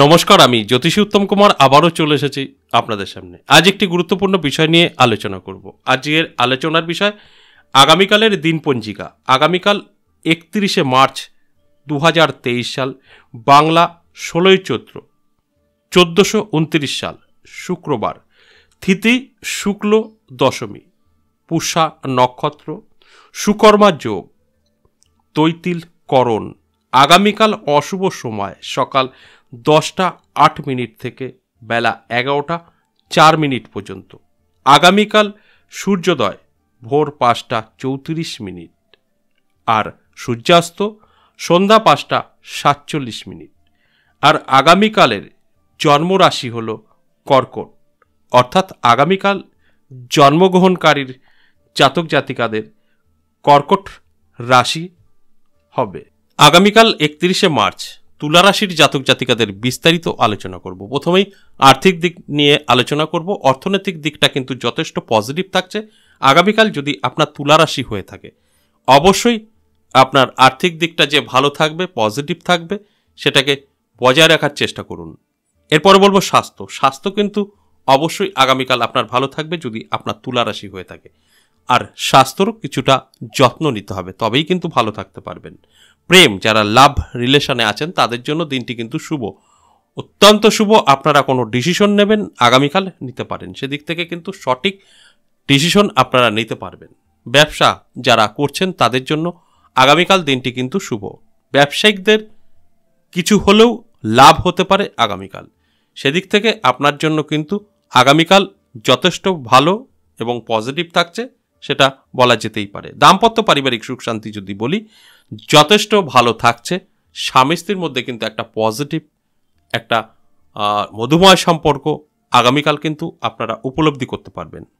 নমস্কার আমি জ্যোতিষী উত্তম কুমার আবারও চলে এসেছি আপনাদের সামনে আজ একটি গুরুত্বপূর্ণ বিষয় নিয়ে আলোচনা করব আজকের আলোচনার বিষয় আগামীকালের দিনপঞ্জিকা আগামীকাল একত্রিশে মার্চ দু সাল বাংলা ষোলোই চৈত্র চোদ্দোশো উনত্রিশ সাল শুক্রবার থিতি শুক্ল দশমী পুষা নক্ষত্র সুকর্মা যোগ তৈতিল করণ আগামীকাল অশুভ সময় সকাল দশটা আট মিনিট থেকে বেলা এগারোটা চার মিনিট পর্যন্ত আগামীকাল সূর্যোদয় ভোর পাঁচটা চৌত্রিশ মিনিট আর সূর্যাস্ত সন্ধ্যা পাঁচটা সাতচল্লিশ মিনিট আর আগামীকালের জন্মরাশি হল কর্কট অর্থাৎ আগামীকাল জন্মগ্রহণকারীর জাতক জাতিকাদের কর্কট রাশি হবে আগামীকাল একত্রিশে মার্চ তুলারাশির জাতক জাতিকাদের বিস্তারিত আলোচনা করব প্রথমেই আর্থিক দিক নিয়ে আলোচনা করব অর্থনৈতিক দিকটা কিন্তু যথেষ্ট পজিটিভ থাকছে আগামীকাল যদি আপনার তুলারাশি হয়ে থাকে অবশ্যই আপনার আর্থিক দিকটা যে ভালো থাকবে পজিটিভ থাকবে সেটাকে বজায় রাখার চেষ্টা করুন এরপরে বলবো স্বাস্থ্য স্বাস্থ্য কিন্তু অবশ্যই আগামীকাল আপনার ভালো থাকবে যদি আপনার তুলারাশি হয়ে থাকে আর স্বাস্থ্যরও কিছুটা যত্ন নিতে হবে তবেই কিন্তু ভালো থাকতে পারবেন প্রেম যারা লাভ রিলেশনে আছেন তাদের জন্য দিনটি কিন্তু শুভ অত্যন্ত শুভ আপনারা কোনো ডিসিশন নেবেন আগামীকাল নিতে পারেন সেদিক থেকে কিন্তু সঠিক ডিসিশন আপনারা নিতে পারবেন ব্যবসা যারা করছেন তাদের জন্য আগামীকাল দিনটি কিন্তু শুভ ব্যবসায়িকদের কিছু হলেও লাভ হতে পারে আগামীকাল সেদিক থেকে আপনার জন্য কিন্তু আগামীকাল যথেষ্ট ভালো এবং পজিটিভ থাকছে সেটা বলা যেতেই পারে দাম্পত্য পারিবারিক সুখ শান্তি যদি বলি যথেষ্ট ভালো থাকছে স্বামী স্ত্রীর মধ্যে কিন্তু একটা পজিটিভ একটা মধুময় সম্পর্ক আগামীকাল কিন্তু আপনারা উপলব্ধি করতে পারবেন